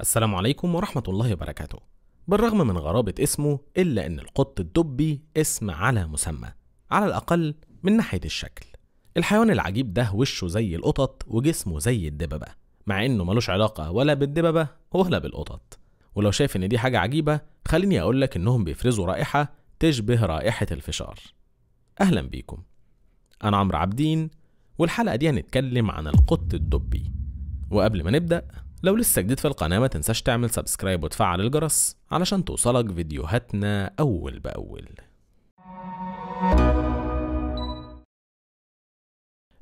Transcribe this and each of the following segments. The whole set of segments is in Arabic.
السلام عليكم ورحمة الله وبركاته بالرغم من غرابة اسمه إلا أن القط الدبي اسم على مسمى على الأقل من ناحية الشكل الحيوان العجيب ده وشه زي القطط وجسمه زي الدببة مع إنه ملوش علاقة ولا بالدببة ولا بالقطط ولو شايف إن دي حاجة عجيبة خليني أقولك إنهم بيفرزوا رائحة تشبه رائحة الفشار أهلا بيكم أنا عمرو عابدين والحلقة دي هنتكلم عن القط الدبي وقبل ما نبدأ لو لسه جديد في القناة ما تنساش تعمل سبسكرايب وتفعل الجرس علشان توصلك فيديوهاتنا أول بأول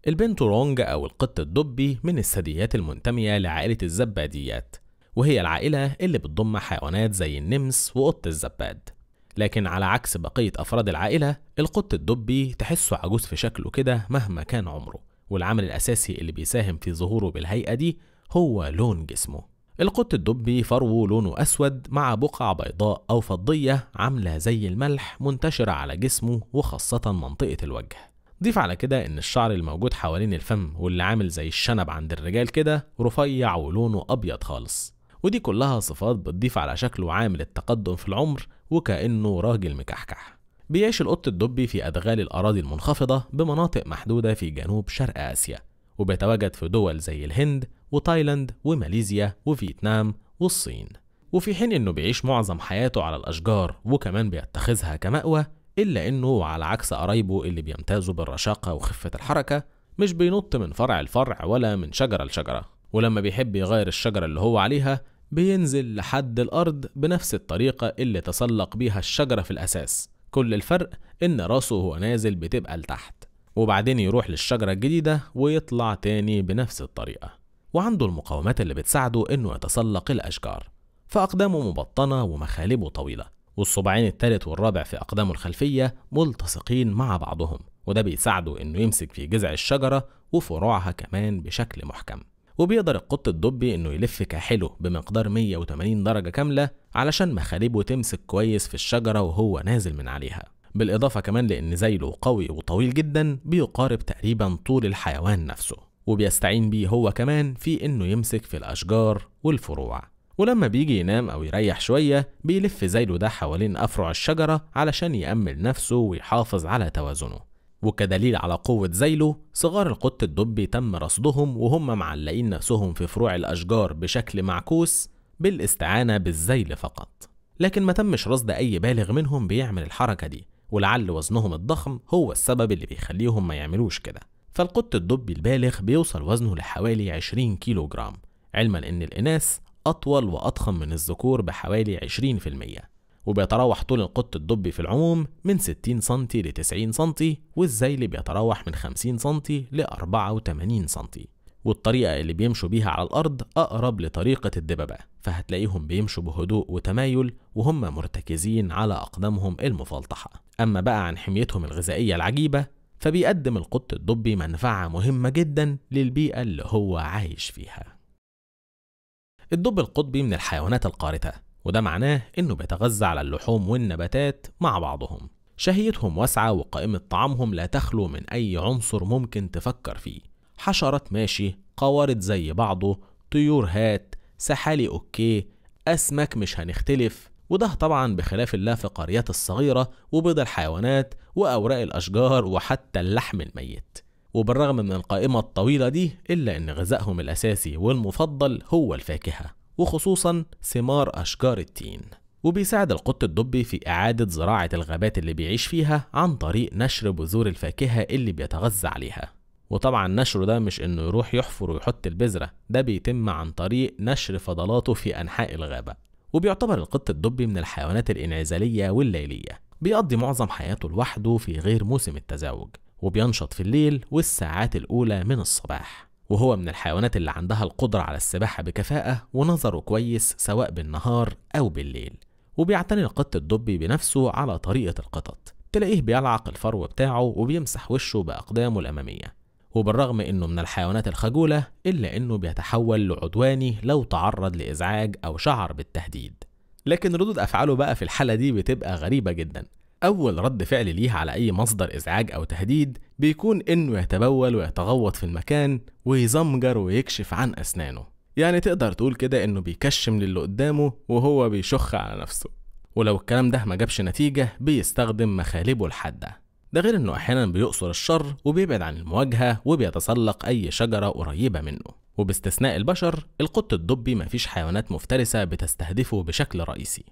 البنتورونج أو القط الدبي من الثدييات المنتمية لعائلة الزباديات وهي العائلة اللي بتضم حيوانات زي النمس وقط الزباد لكن على عكس بقية أفراد العائلة القط الدبي تحسه عجوز في شكله كده مهما كان عمره والعامل الأساسي اللي بيساهم في ظهوره بالهيئة دي هو لون جسمه القط الدبي فرو لونه أسود مع بقع بيضاء أو فضية عاملة زي الملح منتشرة على جسمه وخاصة منطقة الوجه ضيف على كده إن الشعر الموجود حوالين الفم واللي عامل زي الشنب عند الرجال كده رفيع ولونه أبيض خالص ودي كلها صفات بتضيف على شكله عامل التقدم في العمر وكأنه راجل مكحكح بيعيش القط الدبي في أدغال الأراضي المنخفضة بمناطق محدودة في جنوب شرق آسيا وبيتواجد في دول زي الهند وتايلاند وماليزيا وفيتنام والصين وفي حين انه بيعيش معظم حياته على الاشجار وكمان بيتخذها كمأوى الا انه على عكس قرايبه اللي بيمتازوا بالرشاقة وخفة الحركة مش بينط من فرع لفرع ولا من شجرة لشجرة ولما بيحب يغير الشجرة اللي هو عليها بينزل لحد الأرض بنفس الطريقة اللي تسلق بيها الشجرة في الأساس كل الفرق إن راسه وهو نازل بتبقى لتحت وبعدين يروح للشجرة الجديدة ويطلع تاني بنفس الطريقة وعنده المقاومات اللي بتساعده إنه يتسلق الأشجار فأقدامه مبطنة ومخالبه طويلة والصباعين الثالث والرابع في أقدامه الخلفية ملتصقين مع بعضهم وده بيساعده إنه يمسك في جذع الشجرة وفروعها كمان بشكل محكم وبيقدر القط الدبي إنه يلف كاحله بمقدار 180 درجة كاملة علشان مخالبه تمسك كويس في الشجرة وهو نازل من عليها بالإضافة كمان لأن زيله قوي وطويل جدا بيقارب تقريبا طول الحيوان نفسه وبيستعين بيه هو كمان في إنه يمسك في الأشجار والفروع ولما بيجي ينام أو يريح شوية بيلف زيله ده حوالين أفرع الشجرة علشان يأمل نفسه ويحافظ على توازنه وكدليل على قوة زيله صغار القط الدبي تم رصدهم وهم معلقين نفسهم في فروع الأشجار بشكل معكوس بالاستعانة بالزيل فقط لكن ما تمش رصد أي بالغ منهم بيعمل الحركة دي ولعل وزنهم الضخم هو السبب اللي بيخليهم ما يعملوش كده فالقط الدبي البالغ بيوصل وزنه لحوالي 20 كيلو جرام علما أن الإناث أطول وأضخم من الذكور بحوالي 20% وبيتراوح طول القط الدبي في العموم من 60 سم ل 90 سم والذيل بيتراوح من 50 سم ل 84 سم والطريقة اللي بيمشوا بيها على الأرض أقرب لطريقة الدببة فهتلاقيهم بيمشوا بهدوء وتمايل وهم مرتكزين على أقدامهم المفلطحة أما بقى عن حميتهم الغذائية العجيبة فبيقدم القط الضبي منفعة مهمة جدا للبيئة اللي هو عايش فيها الدب القطبي من الحيوانات القارته وده معناه انه بيتغذى على اللحوم والنباتات مع بعضهم شهيتهم واسعة وقائمة طعامهم لا تخلو من أي عنصر ممكن تفكر فيه حشرات ماشي قوارض زي بعضه طيور هات سحالي أوكي أسماك مش هنختلف وده طبعا بخلاف اللافقاريات الصغيرة وبيض الحيوانات وأوراق الأشجار وحتى اللحم الميت وبالرغم من القائمة الطويلة دي إلا إن غذائهم الأساسي والمفضل هو الفاكهة وخصوصا ثمار أشجار التين وبيساعد القط الدبي في إعادة زراعة الغابات اللي بيعيش فيها عن طريق نشر بذور الفاكهة اللي بيتغذى عليها وطبعا نشره ده مش انه يروح يحفر ويحط البذرة ده بيتم عن طريق نشر فضلاته في انحاء الغابة وبيعتبر القط الدبي من الحيوانات الانعزالية والليلية بيقضي معظم حياته لوحده في غير موسم التزاوج وبينشط في الليل والساعات الأولى من الصباح وهو من الحيوانات اللي عندها القدرة على السباحة بكفاءة ونظره كويس سواء بالنهار أو بالليل وبيعتني القط الدبي بنفسه على طريقة القطط تلاقيه بيلعق الفرو بتاعه وبيمسح وشه بأقدامه الأمامية وبالرغم انه من الحيوانات الخجولة الا انه بيتحول لعدواني لو تعرض لازعاج او شعر بالتهديد لكن ردود افعاله بقى في الحالة دي بتبقى غريبة جدا اول رد فعل ليه على اي مصدر ازعاج او تهديد بيكون انه يتبول ويتغوط في المكان ويزمجر ويكشف عن اسنانه يعني تقدر تقول كده انه بيكشم للي قدامه وهو بيشخ على نفسه ولو الكلام ده ما جابش نتيجة بيستخدم مخالبه الحادة ده غير انه احيانا بيقصر الشر وبيبعد عن المواجهه وبيتسلق اي شجره قريبه منه وباستثناء البشر القط الدبي مفيش حيوانات مفترسه بتستهدفه بشكل رئيسي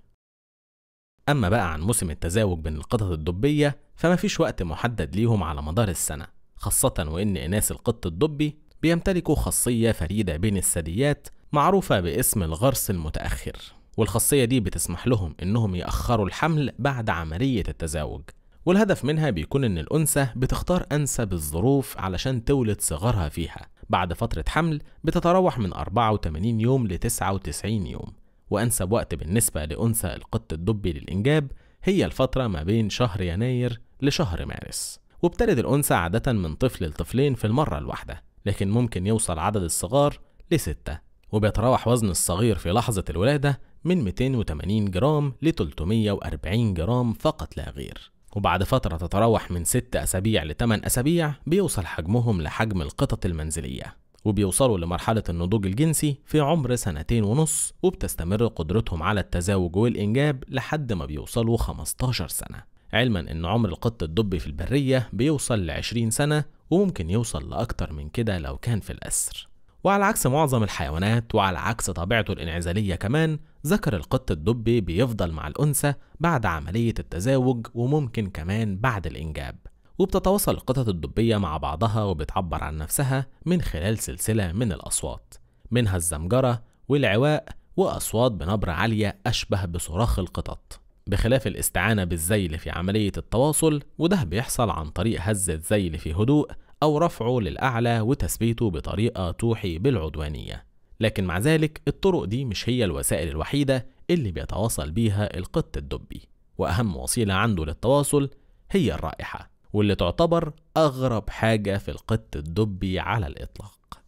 اما بقى عن موسم التزاوج بين القطط الدبيه فمفيش وقت محدد ليهم على مدار السنه خاصه وان اناث القط الدبي بيمتلكوا خاصيه فريده بين الثدييات معروفه باسم الغرس المتاخر والخاصيه دي بتسمح لهم انهم ياخروا الحمل بعد عمليه التزاوج والهدف منها بيكون إن الأنثى بتختار أنسب الظروف علشان تولد صغارها فيها بعد فترة حمل بتتراوح من 84 يوم ل 99 يوم وأنسب وقت بالنسبة لأنثى القط الدبي للإنجاب هي الفترة ما بين شهر يناير لشهر مارس وبتلد الأنثى عادة من طفل لطفلين في المرة الواحدة لكن ممكن يوصل عدد الصغار لستة وبيتراوح وزن الصغير في لحظة الولادة من 280 جرام ل 340 جرام فقط لا غير وبعد فترة تتراوح من 6 أسابيع ل 8 أسابيع بيوصل حجمهم لحجم القطط المنزلية وبيوصلوا لمرحلة النضوج الجنسي في عمر سنتين ونص وبتستمر قدرتهم على التزاوج والإنجاب لحد ما بيوصلوا 15 سنة علما أن عمر القط الدبي في البرية بيوصل ل 20 سنة وممكن يوصل لأكتر من كده لو كان في الأسر وعلى عكس معظم الحيوانات وعلى عكس طبيعته الانعزالية كمان ذكر القط الدبي بيفضل مع الأنثى بعد عملية التزاوج وممكن كمان بعد الإنجاب وبتتواصل القطط الدبية مع بعضها وبتعبر عن نفسها من خلال سلسلة من الأصوات منها الزمجرة والعواء وأصوات بنبرة عالية أشبه بصراخ القطط بخلاف الاستعانة بالذيل في عملية التواصل وده بيحصل عن طريق هز الذيل في هدوء أو رفعه للأعلى وتثبيته بطريقة توحي بالعدوانية لكن مع ذلك الطرق دي مش هي الوسائل الوحيدة اللي بيتواصل بيها القط الدبي وأهم وسيلة عنده للتواصل هي الرائحة واللي تعتبر أغرب حاجة في القط الدبي على الإطلاق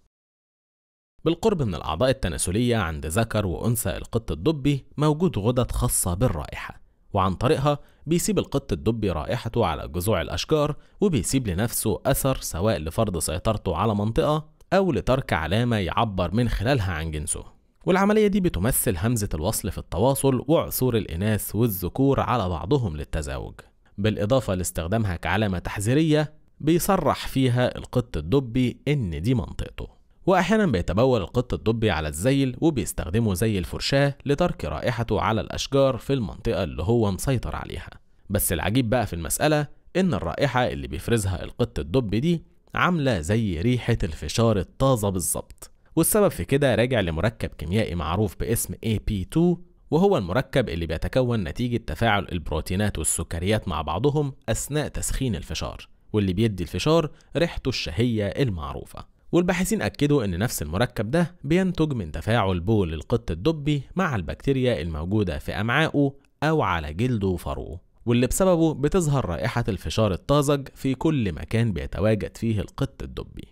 بالقرب من الأعضاء التناسلية عند ذكر وأنثى القط الدبي موجود غدد خاصة بالرائحة وعن طريقها بيسيب القط الدبي رائحته على جذوع الأشجار وبيسيب لنفسه أثر سواء لفرض سيطرته على منطقة أو لترك علامة يعبر من خلالها عن جنسه والعملية دي بتمثل همزة الوصل في التواصل وعثور الإناث والذكور على بعضهم للتزاوج بالإضافة لاستخدامها كعلامة تحذيرية بيصرح فيها القط الدبي إن دي منطقته وأحيانا بيتبول القط الدبي على الزيل وبيستخدمه زي الفرشاة لترك رائحته على الأشجار في المنطقة اللي هو مسيطر عليها بس العجيب بقى في المسألة إن الرائحة اللي بيفرزها القط الدبي دي عاملة زي ريحة الفشار الطازة بالظبط والسبب في كده راجع لمركب كيميائي معروف باسم AP2 وهو المركب اللي بيتكون نتيجة تفاعل البروتينات والسكريات مع بعضهم أثناء تسخين الفشار واللي بيدي الفشار ريحته الشهية المعروفة والباحثين أكدوا إن نفس المركب ده بينتج من تفاعل بول القط الدبي مع البكتيريا الموجودة في أمعائه أو على جلده وفروه واللي بسببه بتظهر رائحة الفشار الطازج في كل مكان بيتواجد فيه القط الدبي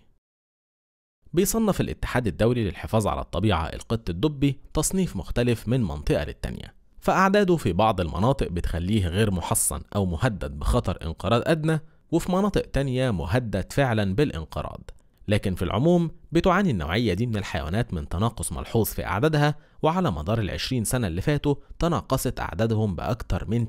بيصنف الاتحاد الدولي للحفاظ على الطبيعة القط الدبي تصنيف مختلف من منطقة للتانية فأعداده في بعض المناطق بتخليه غير محصن أو مهدد بخطر انقراض أدنى وفي مناطق تانية مهدد فعلا بالانقراض لكن في العموم بتعاني النوعية دي من الحيوانات من تناقص ملحوظ في أعدادها وعلى مدار العشرين سنة اللي فاتوا تناقصت أعدادهم بأكتر من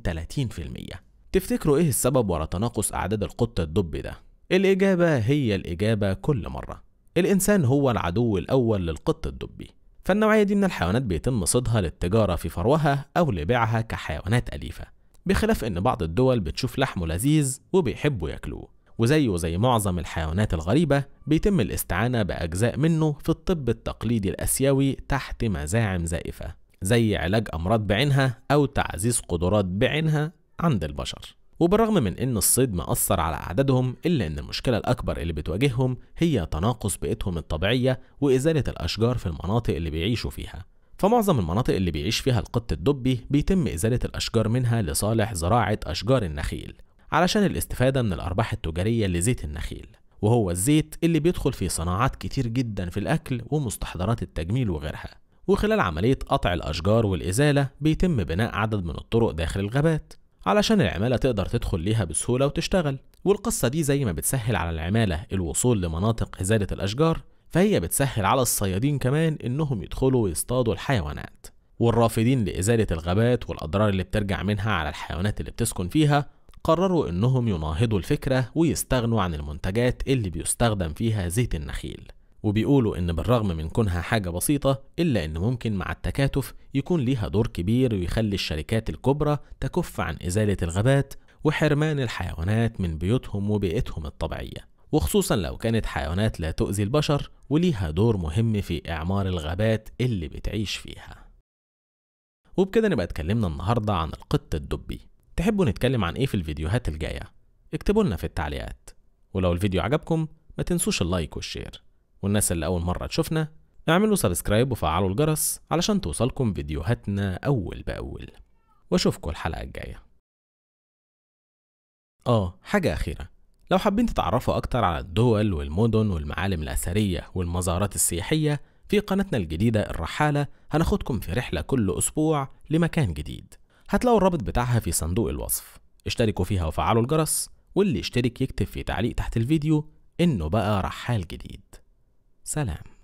30% تفتكروا إيه السبب ورا تناقص أعداد القط الدبي ده؟ الإجابة هي الإجابة كل مرة الإنسان هو العدو الأول للقط الدبي فالنوعية دي من الحيوانات بيتم صيدها للتجارة في فروها أو لبيعها كحيوانات أليفة بخلاف إن بعض الدول بتشوف لحمه لذيذ وبيحبوا ياكلوه وزيه زي معظم الحيوانات الغريبة بيتم الاستعانة بأجزاء منه في الطب التقليدي الآسيوي تحت مزاعم زائفة زي علاج أمراض بعينها أو تعزيز قدرات بعينها عند البشر وبالرغم من ان الصيد ما اثر على اعدادهم الا ان المشكله الاكبر اللي بتواجههم هي تناقص بيئتهم الطبيعيه وازاله الاشجار في المناطق اللي بيعيشوا فيها فمعظم المناطق اللي بيعيش فيها القط الدبي بيتم ازاله الاشجار منها لصالح زراعه اشجار النخيل علشان الاستفادة من الأرباح التجارية لزيت النخيل وهو الزيت اللي بيدخل في صناعات كتير جدا في الأكل ومستحضرات التجميل وغيرها وخلال عملية قطع الأشجار والإزالة بيتم بناء عدد من الطرق داخل الغابات علشان العمالة تقدر تدخل ليها بسهولة وتشتغل والقصة دي زي ما بتسهل على العمالة الوصول لمناطق إزالة الأشجار فهي بتسهل على الصيادين كمان إنهم يدخلوا ويصطادوا الحيوانات والرافضين لإزالة الغابات والأضرار اللي بترجع منها على الحيوانات اللي بتسكن فيها قرروا إنهم يناهضوا الفكرة ويستغنوا عن المنتجات اللي بيستخدم فيها زيت النخيل وبيقولوا إن بالرغم من كونها حاجة بسيطة إلا إن ممكن مع التكاتف يكون ليها دور كبير ويخلي الشركات الكبرى تكف عن إزالة الغابات وحرمان الحيوانات من بيوتهم وبيئتهم الطبيعية وخصوصا لو كانت حيوانات لا تؤذي البشر وليها دور مهم في إعمار الغابات اللي بتعيش فيها وبكده نبقى اتكلمنا النهاردة عن القط الدبي تحبوا نتكلم عن ايه في الفيديوهات الجاية اكتبوا لنا في التعليقات ولو الفيديو عجبكم ما تنسوش اللايك والشير والناس اللي أول مرة تشوفنا اعملوا سبسكرايب وفعلوا الجرس علشان توصلكم فيديوهاتنا أول بأول واشوفكم الحلقة الجاية آه حاجة أخيرة لو حابين تتعرفوا أكتر على الدول والمدن والمعالم الأثرية والمزارات السياحية في قناتنا الجديدة الرحالة هناخدكم في رحلة كل أسبوع لمكان جديد هتلاقوا الرابط بتاعها في صندوق الوصف اشتركوا فيها وفعلوا الجرس واللي اشترك يكتب في تعليق تحت الفيديو انه بقى رحال جديد سلام